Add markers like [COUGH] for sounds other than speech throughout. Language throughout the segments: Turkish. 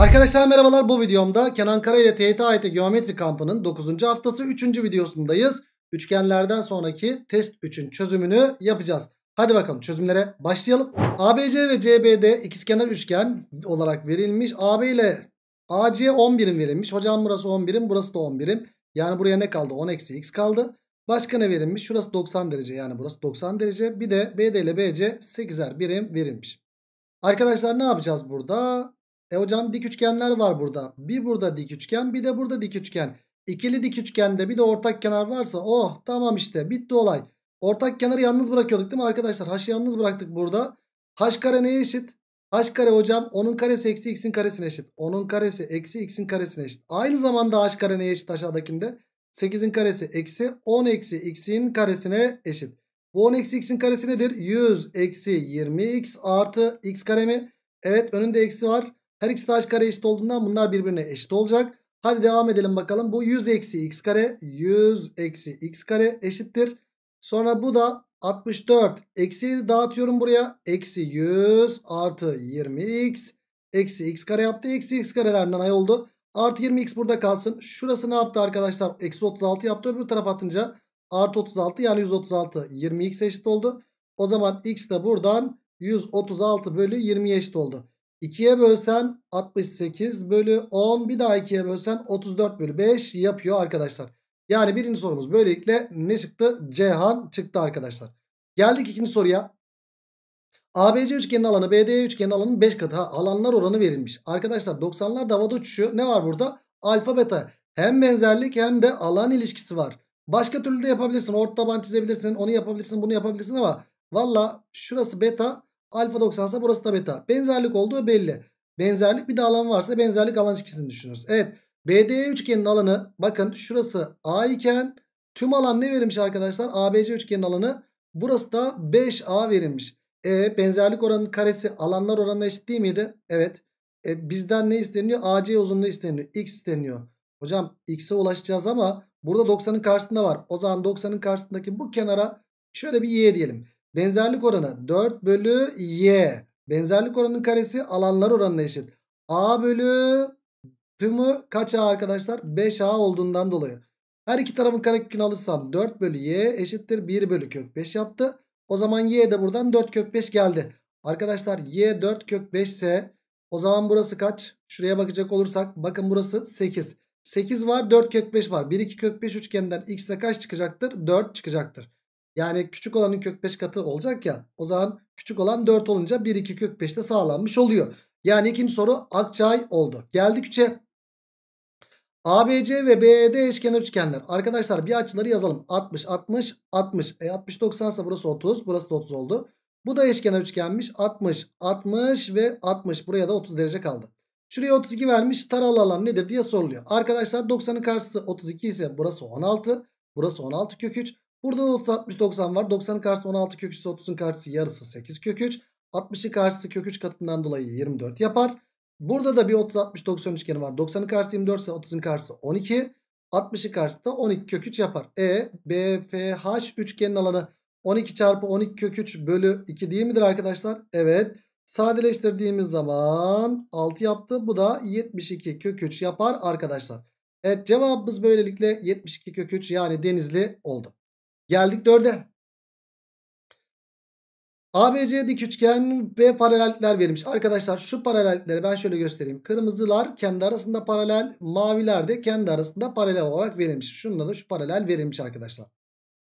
Arkadaşlar merhabalar bu videomda Kenan Kara ile TYT AYT Geometri kampının 9. haftası 3. videosundayız. Üçgenlerden sonraki test 3'ün çözümünü yapacağız. Hadi bakalım çözümlere başlayalım. ABC ve CBD ikizkenar üçgen olarak verilmiş. AB ile AC 10 verilmiş. Hocam burası 10 burası da 10 Yani buraya ne kaldı? 10 eksi x kaldı. Başka ne verilmiş? Şurası 90 derece yani burası 90 derece. Bir de BD ile BC 8'er birim verilmiş. Arkadaşlar ne yapacağız burada? E hocam dik üçgenler var burada. Bir burada dik üçgen bir de burada dik üçgen. İkili dik üçgende bir de ortak kenar varsa oh tamam işte bitti olay. Ortak kenarı yalnız bırakıyorduk değil mi arkadaşlar? H'ı yalnız bıraktık burada. H kare neye eşit? H kare hocam onun karesi eksi x'in karesine eşit. Onun karesi eksi x'in karesine eşit. Aynı zamanda h kare neye eşit aşağıdakinde? 8'in karesi eksi 10 eksi x'in karesine eşit. Bu 10 eksi x'in karesi nedir? 100 eksi 20x artı x kare mi? Evet önünde eksi var. Her ikisi de h kare eşit olduğundan bunlar birbirine eşit olacak. Hadi devam edelim bakalım. Bu 100 eksi x kare 100 eksi x kare eşittir. Sonra bu da 64 eksiyi dağıtıyorum buraya. Eksi 100 artı 20x eksi x kare yaptı. Eksi x karelerden ay oldu. Artı 20x burada kalsın. Şurası ne yaptı arkadaşlar? Eksi 36 yaptı. Öbür taraf atınca artı 36 yani 136 20x eşit oldu. O zaman x de buradan 136 bölü 20 eşit oldu. 2'ye bölsen 68 bölü 10 bir daha 2'ye bölsen 34 bölü 5 yapıyor arkadaşlar. Yani birinci sorumuz böylelikle ne çıktı? Cihan çıktı arkadaşlar. Geldik ikinci soruya. ABC üçgenin alanı BDE üçgenin alanının 5 katı. Ha, alanlar oranı verilmiş. Arkadaşlar 90'lar davada uçuşuyor. Ne var burada? Alfa beta. Hem benzerlik hem de alan ilişkisi var. Başka türlü de yapabilirsin. Orta taban çizebilirsin. Onu yapabilirsin. Bunu yapabilirsin ama valla şurası beta. Alfa 90 ise burası da beta. Benzerlik olduğu belli. Benzerlik bir de alan varsa benzerlik alan çizgisini düşünürüz. Evet. BDE üçgenin alanı bakın şurası A iken tüm alan ne verilmiş arkadaşlar? ABC üçgenin alanı burası da 5A verilmiş. E benzerlik oranının karesi alanlar oranına eşit değil miydi? Evet. E, bizden ne isteniyor? AC uzunluğu isteniyor. X isteniyor. Hocam X'e ulaşacağız ama burada 90'ın karşısında var. O zaman 90'ın karşısındaki bu kenara şöyle bir Y diyelim. Benzerlik oranı 4 bölü y. Benzerlik oranının karesi alanlar oranına eşit. A bölü tümü kaç A arkadaşlar? 5A olduğundan dolayı. Her iki tarafın karekökünü alırsam 4 bölü y eşittir 1 bölü kök 5 yaptı. O zaman y de buradan 4 kök 5 geldi. Arkadaşlar y 4 kök 5 ise o zaman burası kaç? Şuraya bakacak olursak bakın burası 8. 8 var 4 kök 5 var. 1 2 kök 5 üçgeninden x'e kaç çıkacaktır? 4 çıkacaktır. Yani küçük olanın kök 5 katı olacak ya. O zaman küçük olan 4 olunca 1 2 kök 5 de sağlanmış oluyor. Yani ikinci soru Akçay oldu. Geldik 3'e. ABC ve BED eşkenar üçgenler. Arkadaşlar bir açıları yazalım. 60 60 60. E 60 90 ise burası 30. Burası da 30 oldu. Bu da eşkenar üçgenmiş. 60 60 ve 60. Buraya da 30 derece kaldı. Şuraya 32 vermiş. Taralı alan nedir diye soruluyor. Arkadaşlar 90'ın karşısı 32 ise burası 16. Burası 16 kök 3. Burada da 30, 60, 90 var. 90'ın karşısı 16 kök 3 30'un karşısı yarısı 8 kök 3. 60'ın karşısı kök 3 katından dolayı 24 yapar. Burada da bir 30, 60, 90 üçgeni var. 90'ın karşısı 24 ise 30'un karşısı 12. 60'ı karşısı da 12 kök 3 yapar. E, BFH üçgenin alanı 12 çarpı 12 kök 3 bölü 2 değil midir arkadaşlar? Evet. Sadeleştirdiğimiz zaman 6 yaptı. Bu da 72 kök 3 yapar arkadaşlar. Evet cevabımız böylelikle 72 kök 3 yani denizli oldu. Geldik dörde. ABC dik üçgen B paralellikler verilmiş. Arkadaşlar şu paralellikleri ben şöyle göstereyim. Kırmızılar kendi arasında paralel, maviler de kendi arasında paralel olarak verilmiş. Şununla da şu paralel verilmiş arkadaşlar.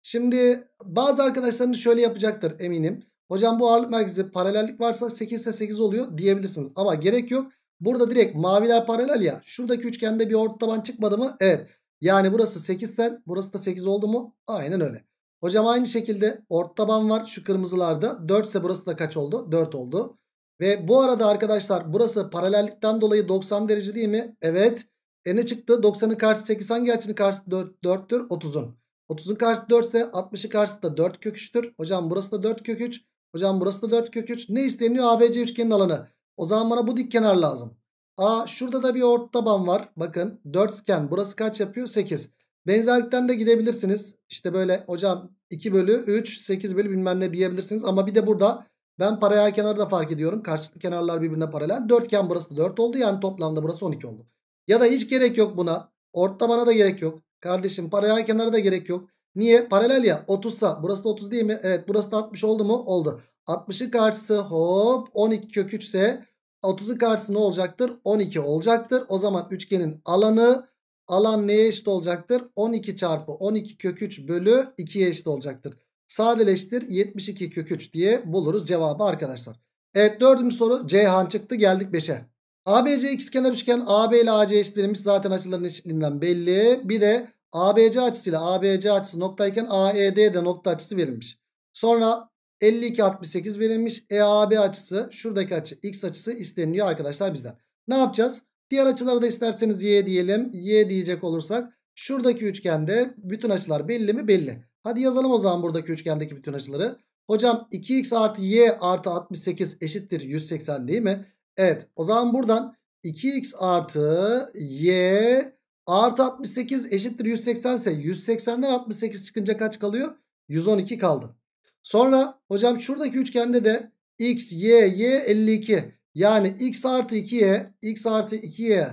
Şimdi bazı arkadaşlarınız şöyle yapacaktır eminim. Hocam bu ağırlık merkezi paralellik varsa 8 ise 8 oluyor diyebilirsiniz. Ama gerek yok. Burada direkt maviler paralel ya. Şuradaki üçgende bir orta taban çıkmadı mı? Evet. Yani burası 8 sen burası da 8 oldu mu? Aynen öyle. Hocam aynı şekilde orta taban var şu kırmızılarda. 4 ise burası da kaç oldu? 4 oldu. Ve bu arada arkadaşlar burası paralellikten dolayı 90 derece değil mi? Evet. E ne çıktı? 90'ın karşısı 8 hangi açının karşısı 4, 4'tür? 30'un. 30'un karşısı 4 ise 60'ın karşısı da 4 kök 3'tür. Hocam burası da 4 kök 3. Hocam burası da 4 kök 3. Ne isteniyor? ABC üçgenin alanı. O zaman bana bu dik kenar lazım. A şurada da bir ort taban var. Bakın dörtgen burası kaç yapıyor? 8. Benzerlikten de gidebilirsiniz. İşte böyle hocam 2 bölü 3 8 bölü bilmem ne diyebilirsiniz. Ama bir de burada ben paralel kenarı da fark ediyorum. Karşılıklı kenarlar birbirine paralel. Dörtgen burası da 4 oldu. Yani toplamda burası 12 oldu. Ya da hiç gerek yok buna. ort tabana da gerek yok. Kardeşim paralel kenara da gerek yok. Niye? Paralel ya 30'sa. Burası da 30 değil mi? Evet burası da 60 oldu mu? Oldu. 60'ın karşısı hop 12 kök 3 ise 30'un karşısı ne olacaktır? 12 olacaktır. O zaman üçgenin alanı alan neye eşit olacaktır? 12 çarpı 12 kök 3 bölü 2'ye eşit olacaktır. Sadeleştir 72 kök 3 diye buluruz cevabı arkadaşlar. Evet dördüncü soru C han çıktı geldik 5'e. ABC ikizkenar üçgen AB ile AC eşit verilmiş. Zaten açıların eşitliğinden belli. Bir de ABC açısıyla ABC açısı noktayken AED de nokta açısı verilmiş. Sonra 52 68 verilmiş. EAB açısı şuradaki açı x açısı isteniyor arkadaşlar bizden. Ne yapacağız? Diğer açıları da isterseniz y diyelim. Y diyecek olursak şuradaki üçgende bütün açılar belli mi? Belli. Hadi yazalım o zaman buradaki üçgendeki bütün açıları. Hocam 2x artı y artı 68 eşittir 180 değil mi? Evet o zaman buradan 2x artı y artı 68 eşittir 180 ise 180'den 68 çıkınca kaç kalıyor? 112 kaldı. Sonra hocam şuradaki üçgende de x, y, y 52. Yani x artı 2y, x artı 2y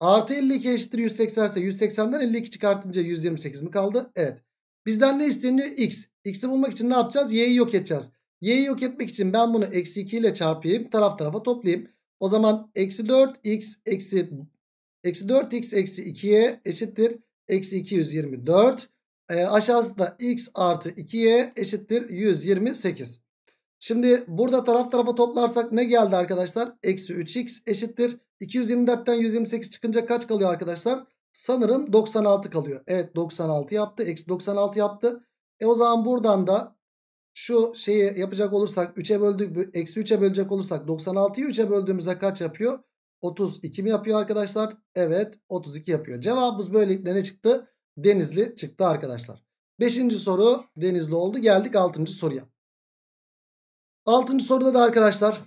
artı 52 eşittir 180 ise 180'den 52 çıkartınca 128 mi kaldı? Evet. Bizden ne isteniyor? x. x'i bulmak için ne yapacağız? y'yi yok edeceğiz. y'yi yok etmek için ben bunu eksi 2 ile çarpayım. Taraf tarafa toplayayım. O zaman eksi 4x eksi eksi 4x eksi 2'ye eşittir. Eksi 224. E, aşağısı x artı 2y eşittir 128. Şimdi burada taraf tarafa toplarsak ne geldi arkadaşlar? Eksi 3x eşittir. 224'ten 128 çıkınca kaç kalıyor arkadaşlar? Sanırım 96 kalıyor. Evet 96 yaptı. Eksi 96 yaptı. E o zaman buradan da şu şeyi yapacak olursak 3'e böldük. Eksi 3'e bölecek olursak 96'yı 3'e böldüğümüzde kaç yapıyor? 32 mi yapıyor arkadaşlar? Evet 32 yapıyor. Cevabımız böylelikle ne çıktı? Denizli çıktı arkadaşlar. Beşinci soru Denizli oldu. Geldik altıncı soruya. Altıncı soruda da arkadaşlar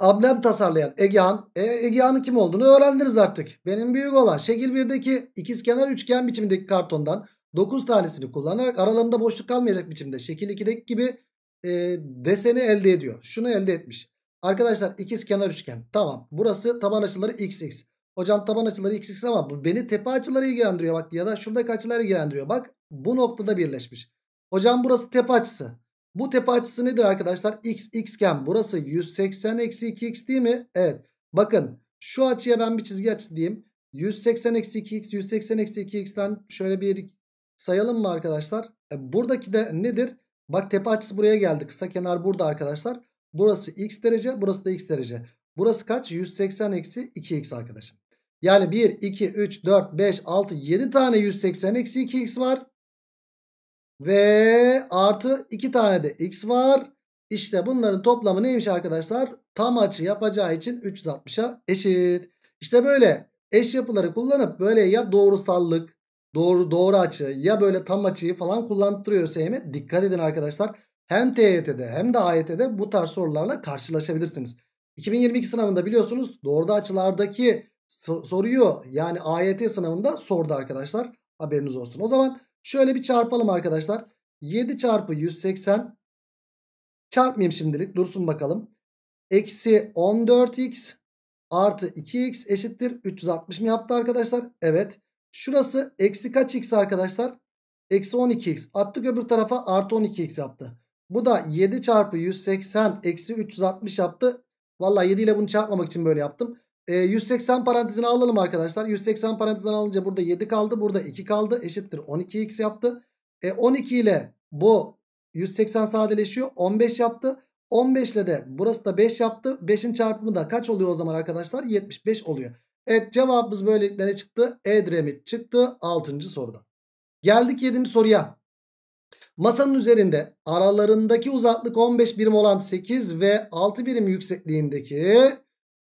ablem tasarlayan Egehan. E, Egehan'ın kim olduğunu öğrendiniz artık. Benim büyük olan şekil 1'deki ikizkenar üçgen biçimindeki kartondan 9 tanesini kullanarak aralarında boşluk kalmayacak biçimde şekil 2'deki gibi e, deseni elde ediyor. Şunu elde etmiş. Arkadaşlar ikizkenar üçgen. Tamam. Burası taban açıları xx. Hocam taban açıları x x ama bu beni tepe açıları ilgilendiriyor bak ya da şuradaki açıları ilgilendiriyor. Bak bu noktada birleşmiş. Hocam burası tepe açısı. Bu tepe açısı nedir arkadaşlar? x x iken burası 180 eksi 2x değil mi? Evet. Bakın şu açıya ben bir çizgi açısı diyeyim. 180 eksi 2x 180 eksi 2x'ten şöyle bir sayalım mı arkadaşlar? E, buradaki de nedir? Bak tepe açısı buraya geldi. Kısa kenar burada arkadaşlar. Burası x derece burası da x derece. Burası kaç? 180 eksi 2x arkadaşım. Yani 1, 2, 3, 4, 5, 6, 7 tane 180 eksi 2x var. Ve artı 2 tane de x var. İşte bunların toplamı neymiş arkadaşlar? Tam açı yapacağı için 360'a eşit. İşte böyle eş yapıları kullanıp böyle ya doğrusallık, doğru doğru açı ya böyle tam açıyı falan kullandırıyor SEM. Dikkat edin arkadaşlar. Hem TYT'de hem de AYT'de bu tarz sorularla karşılaşabilirsiniz. 2022 sınavında biliyorsunuz doğru açılardaki soruyor. Yani AYT sınavında sordu arkadaşlar. Haberiniz olsun. O zaman şöyle bir çarpalım arkadaşlar. 7 çarpı 180 çarpmayayım şimdilik dursun bakalım. Eksi 14x artı 2x eşittir 360 mı yaptı arkadaşlar? Evet. Şurası eksi kaç x arkadaşlar? Eksi 12x attık öbür tarafa artı 12x yaptı. Bu da 7 çarpı 180 eksi 360 yaptı. Valla 7 ile bunu çarpmamak için böyle yaptım. E, ee, 180 parantezini alalım arkadaşlar. 180 parantezini alınca burada 7 kaldı. Burada 2 kaldı. Eşittir 12x yaptı. E, 12 ile bu 180 sadeleşiyor. 15 yaptı. 15 ile de burası da 5 yaptı. 5'in çarpımı da kaç oluyor o zaman arkadaşlar? 75 oluyor. Evet cevabımız böylelikle ne çıktı? Edremit çıktı 6. soruda. Geldik 7. soruya. Masanın üzerinde aralarındaki uzaklık 15 birim olan 8 ve 6 birim yüksekliğindeki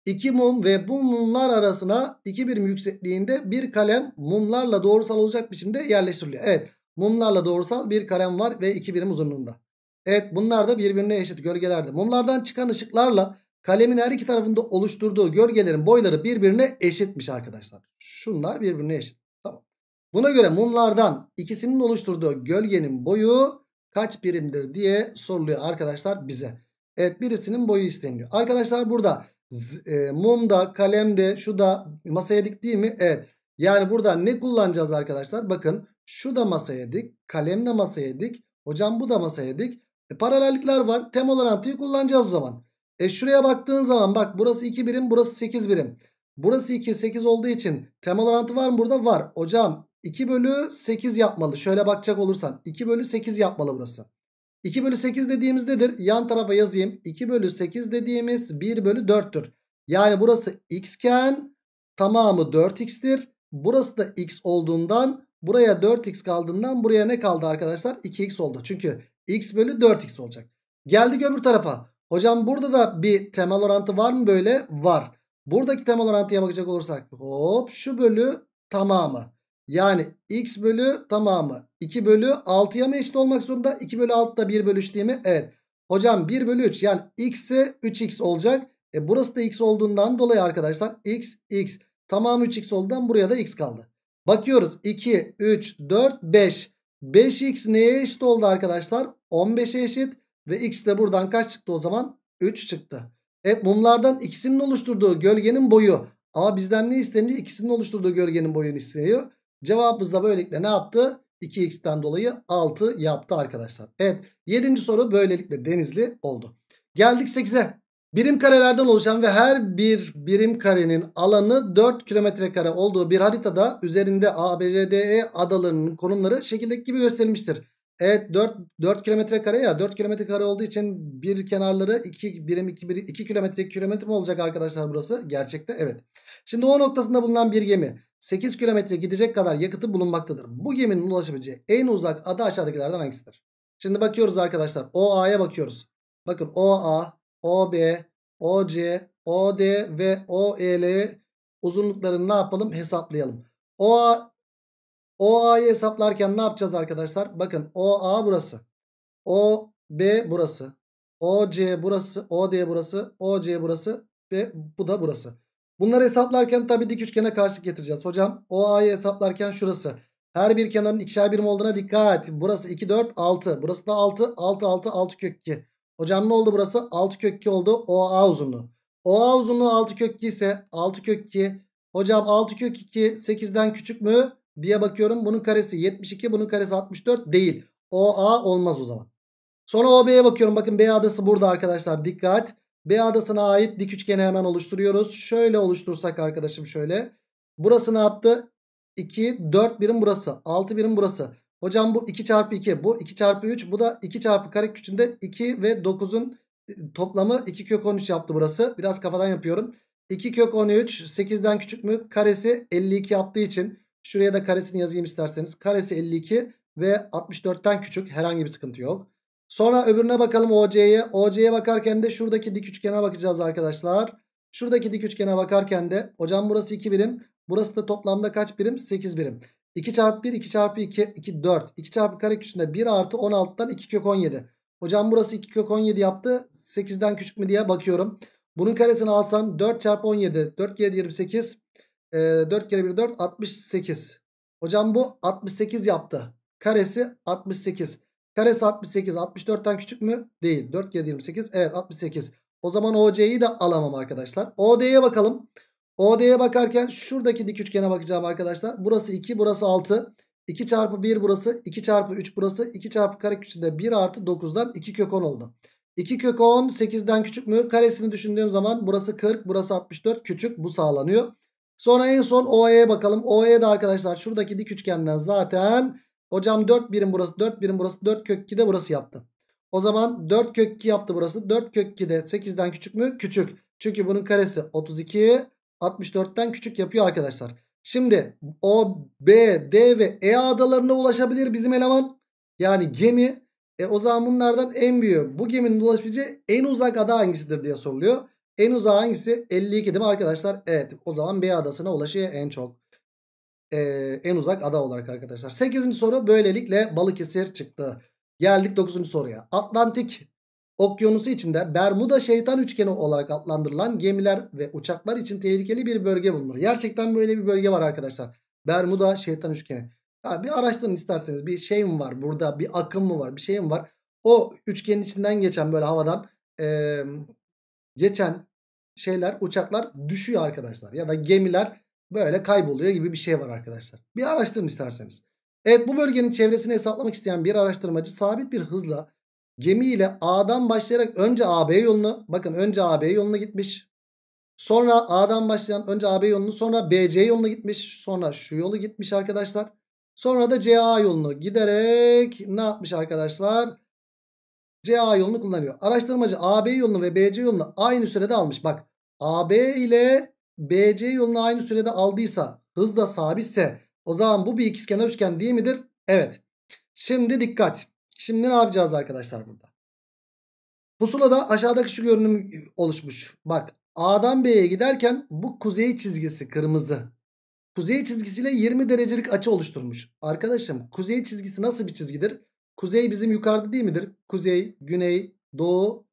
İki mum ve bu mumlar arasına iki birim yüksekliğinde bir kalem mumlarla doğrusal olacak biçimde yerleştiriliyor. Evet mumlarla doğrusal bir kalem var ve iki birim uzunluğunda. Evet bunlar da birbirine eşit gölgelerde. Mumlardan çıkan ışıklarla kalemin her iki tarafında oluşturduğu gölgelerin boyları birbirine eşitmiş arkadaşlar. Şunlar birbirine eşit. Tamam. Buna göre mumlardan ikisinin oluşturduğu gölgenin boyu kaç birimdir diye soruluyor arkadaşlar bize. Evet birisinin boyu isteniyor. Arkadaşlar burada e, mum da kalem de şu da masaya dik değil mi? Evet. Yani burada ne kullanacağız arkadaşlar? Bakın şu da masaya dik. Kalem de masaya dik. Hocam bu da masaya dik. E, paralellikler var. Tem orantıyı kullanacağız o zaman. E şuraya baktığın zaman bak burası 2 birim burası 8 birim. Burası 2 8 olduğu için temel orantı var mı burada? Var. Hocam 2 bölü 8 yapmalı. Şöyle bakacak olursan 2 bölü 8 yapmalı burası. 2 bölü 8 dediğimiz nedir? Yan tarafa yazayım. 2 bölü 8 dediğimiz 1 bölü 4'tür. Yani burası x iken tamamı 4x'tir. Burası da x olduğundan buraya 4x kaldığından buraya ne kaldı arkadaşlar? 2x oldu. Çünkü x bölü 4x olacak. Geldik öbür tarafa. Hocam burada da bir temel orantı var mı böyle? Var. Buradaki temel orantıya bakacak olursak hop şu bölü tamamı. Yani x bölü tamamı 2 bölü 6'ya mı eşit olmak zorunda? 2 bölü 6 da 1 bölü 3 değil mi? Evet. Hocam 1 bölü 3 yani x'i 3x olacak. E burası da x olduğundan dolayı arkadaşlar x x. Tamamı 3x olduğundan buraya da x kaldı. Bakıyoruz 2, 3, 4, 5. 5x neye eşit oldu arkadaşlar? 15'e eşit ve x de buradan kaç çıktı o zaman? 3 çıktı. Evet mumlardan ikisinin oluşturduğu gölgenin boyu. Ama bizden ne isteniyor? İkisinin oluşturduğu gölgenin boyunu isteniyor. Cevabımız da böylelikle ne yaptı? 2x'ten dolayı 6 yaptı arkadaşlar. Evet 7. soru böylelikle denizli oldu. Geldik 8'e. Birim karelerden oluşan ve her bir birim karenin alanı 4 kilometre kare olduğu bir haritada üzerinde ABCDE adalarının konumları şekildeki gibi gösterilmiştir. Evet 4, 4 kilometre kare ya 4 kilometre kare olduğu için bir kenarları 2 birim 2, birim, 2 kilometre 2 kilometre mi olacak arkadaşlar burası? Gerçekte evet. Şimdi o noktasında bulunan bir gemi 8 kilometre gidecek kadar yakıtı bulunmaktadır. Bu geminin ulaşabileceği en uzak ada aşağıdakilerden hangisidir? Şimdi bakıyoruz arkadaşlar. OA'ya bakıyoruz. Bakın OA, OB, OC, OD ve OEL uzunluklarını ne yapalım? Hesaplayalım. OA OA'yı hesaplarken ne yapacağız arkadaşlar? Bakın OA burası. OB burası. OC burası. OD burası. OC burası. Ve bu da burası. Bunları hesaplarken tabii dik üçgene karşı getireceğiz. Hocam OA'yı hesaplarken şurası. Her bir kenarın ikişer birim olduğuna dikkat. Burası 2, 4, 6. Burası da 6, 6, 6, 6 kök 2. Hocam ne oldu burası? 6 kök 2 oldu. OA uzunluğu. OA uzunluğu 6 kök 2 ise 6 kök 2. Hocam 6 kök 2 8'den küçük mü diye bakıyorum. Bunun karesi 72 bunun karesi 64 değil. OA olmaz o zaman. Sonra OB'ye bakıyorum. Bakın B adası burada arkadaşlar dikkat. B adasına ait dik üçgeni hemen oluşturuyoruz. Şöyle oluştursak arkadaşım şöyle. Burası ne yaptı? 2, 4 birim burası. 6 birim burası. Hocam bu 2 çarpı 2. Bu 2 çarpı 3. Bu da 2 çarpı kare küçüğünde 2 ve 9'un e, toplamı 2 kök 13 yaptı burası. Biraz kafadan yapıyorum. 2 kök 13 8'den küçük mü? Karesi 52 yaptığı için şuraya da karesini yazayım isterseniz. Karesi 52 ve 64'ten küçük herhangi bir sıkıntı yok. Sonra öbürüne bakalım OC'ye. OC'ye bakarken de şuradaki dik üçgene bakacağız arkadaşlar. Şuradaki dik üçgene bakarken de hocam burası 2 birim. Burası da toplamda kaç birim? 8 birim. 2 çarpı 1, 2 çarpı 2, 2 4. 2 çarpı kare kareköküsünde 1 artı 16'dan 2 kök 17. Hocam burası 2 kök 17 yaptı. 8'den küçük mü diye bakıyorum. Bunun karesini alsan 4 çarpı 17. 4 kere 28. 4 e, kere 1 4 68. Hocam bu 68 yaptı. Karesi 68. Karesi 68. 64'ten küçük mü? Değil. 4 kere 28. Evet 68. O zaman OC'yi de alamam arkadaşlar. OD'ye bakalım. OD'ye bakarken şuradaki dik üçgene bakacağım arkadaşlar. Burası 2 burası 6. 2 çarpı 1 burası. 2 çarpı 3 burası. 2 çarpı karekökü de 1 artı 9'dan 2 kök 10 oldu. 2 kök 10 8'den küçük mü? Karesini düşündüğüm zaman burası 40 burası 64 küçük bu sağlanıyor. Sonra en son OE'ye bakalım. OE'de arkadaşlar şuradaki dik üçgenden zaten Hocam 4 birim burası 4 birim burası 4 kök 2 de burası yaptı. O zaman 4 kök 2 yaptı burası. 4 kök 2 de 8'den küçük mü? Küçük. Çünkü bunun karesi 32 64'ten küçük yapıyor arkadaşlar. Şimdi O, B, D ve E adalarına ulaşabilir bizim eleman. Yani gemi. E o zaman bunlardan en büyüğü. Bu geminin ulaşabileceği en uzak ada hangisidir diye soruluyor. En uzak hangisi? 52 değil mi arkadaşlar? Evet. O zaman B adasına ulaşıyor en çok e, en uzak ada olarak arkadaşlar. 8. soru böylelikle Balıkesir çıktı. Geldik 9. soruya. Atlantik okyanusu içinde Bermuda şeytan üçgeni olarak adlandırılan gemiler ve uçaklar için tehlikeli bir bölge bulunur. Gerçekten böyle bir bölge var arkadaşlar. Bermuda şeytan üçgeni. Ha, bir araştırın isterseniz bir şey mi var burada bir akım mı var bir şey mi var. O üçgenin içinden geçen böyle havadan e, geçen şeyler uçaklar düşüyor arkadaşlar. Ya da gemiler böyle kayboluyor gibi bir şey var arkadaşlar. Bir araştırın isterseniz. Evet bu bölgenin çevresini hesaplamak isteyen bir araştırmacı sabit bir hızla gemiyle A'dan başlayarak önce AB yoluna bakın önce AB yoluna gitmiş. Sonra A'dan başlayan önce AB yolunu sonra BC yoluna gitmiş. Sonra şu yolu gitmiş arkadaşlar. Sonra da CA yolunu giderek ne yapmış arkadaşlar? CA yolunu kullanıyor. Araştırmacı AB yolunu ve BC yolunu aynı sürede almış. Bak AB ile BC yolunu aynı sürede aldıysa hız da sabitse o zaman bu bir ikizkenar üçgen değil midir? Evet. Şimdi dikkat. Şimdi ne yapacağız arkadaşlar burada? Pusulada aşağıdaki şu görünüm oluşmuş. Bak A'dan B'ye giderken bu kuzey çizgisi kırmızı. Kuzey çizgisiyle 20 derecelik açı oluşturmuş. Arkadaşım kuzey çizgisi nasıl bir çizgidir? Kuzey bizim yukarıda değil midir? Kuzey, güney, doğu,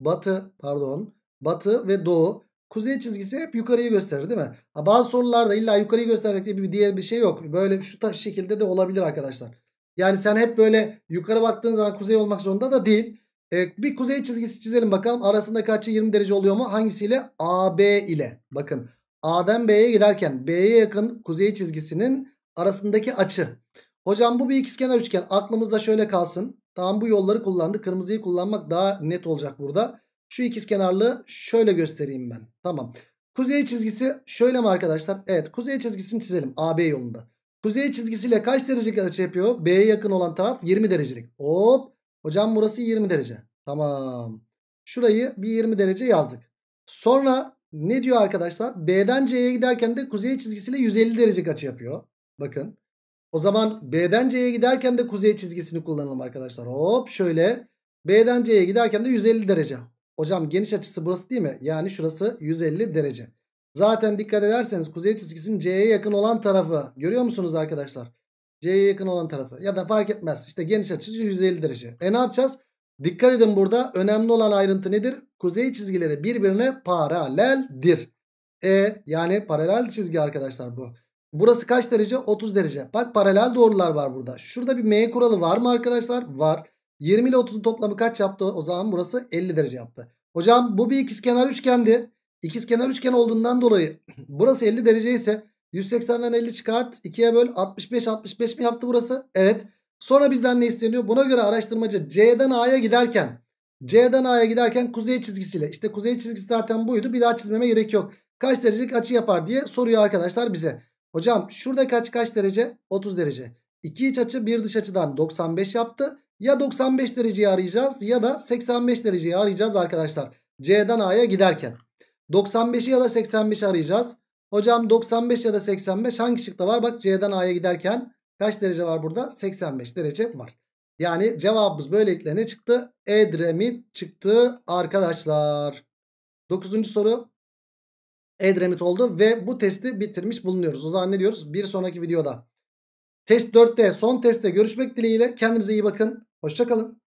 batı pardon batı ve doğu. Kuzey çizgisi hep yukarıyı gösterir değil mi? Ha, bazı sorularda illa yukarıyı göstermek diye bir, diye bir şey yok. Böyle şu şekilde de olabilir arkadaşlar. Yani sen hep böyle yukarı baktığın zaman kuzey olmak zorunda da değil. Ee, bir kuzey çizgisi çizelim bakalım. Arasında açı 20 derece oluyor mu? Hangisiyle? AB ile. Bakın A'dan B'ye giderken B'ye yakın kuzey çizgisinin arasındaki açı. Hocam bu bir ikizkenar üçgen. Aklımızda şöyle kalsın. Tamam bu yolları kullandı. Kırmızıyı kullanmak daha net olacak burada. Şu ikiz ikizkenarlığı şöyle göstereyim ben. Tamam. Kuzey çizgisi şöyle mi arkadaşlar? Evet kuzey çizgisini çizelim AB yolunda. Kuzey çizgisiyle kaç derecelik açı şey yapıyor? B'ye yakın olan taraf 20 derecelik. Hop. Hocam burası 20 derece. Tamam. Şurayı bir 20 derece yazdık. Sonra ne diyor arkadaşlar? B'den C'ye giderken de kuzey çizgisiyle 150 derecelik açı yapıyor. Bakın. O zaman B'den C'ye giderken de kuzey çizgisini kullanalım arkadaşlar. Hop şöyle. B'den C'ye giderken de 150 derece. Hocam geniş açısı burası değil mi? Yani şurası 150 derece. Zaten dikkat ederseniz kuzey çizgisinin C'ye yakın olan tarafı. Görüyor musunuz arkadaşlar? C'ye yakın olan tarafı. Ya da fark etmez. İşte geniş açısı 150 derece. E ne yapacağız? Dikkat edin burada. Önemli olan ayrıntı nedir? Kuzey çizgileri birbirine paraleldir. E yani paralel çizgi arkadaşlar bu. Burası kaç derece? 30 derece. Bak paralel doğrular var burada. Şurada bir M kuralı var mı arkadaşlar? Var. 20 ile 30'un toplamı kaç yaptı? O zaman burası 50 derece yaptı. Hocam bu bir ikizkenar üçgendi. İkizkenar üçgen olduğundan dolayı [CLEARS THROAT] burası 50 derece ise 180'den 50 çıkart 2'ye böl 65 65 mi yaptı burası? Evet. Sonra bizden ne isteniyor? Buna göre araştırmacı C'den A'ya giderken C'den A'ya giderken kuzey çizgisiyle işte kuzey çizgisi zaten buydu bir daha çizmeme gerek yok. Kaç derecelik açı yapar diye soruyor arkadaşlar bize. Hocam şurada kaç kaç derece? 30 derece. İki iç açı bir dış açıdan 95 yaptı. Ya 95 dereceyi arayacağız ya da 85 dereceyi arayacağız arkadaşlar. C'den A'ya giderken. 95'i ya da 85'i arayacağız. Hocam 95 ya da 85 hangi şıkta var? Bak C'den A'ya giderken kaç derece var burada? 85 derece var. Yani cevabımız böylelikle ne çıktı? Edremit çıktı arkadaşlar. 9. soru Edremit oldu ve bu testi bitirmiş bulunuyoruz. O zaman ne diyoruz? Bir sonraki videoda. Test 4'te son testte görüşmek dileğiyle. Kendinize iyi bakın. Hoşçakalın.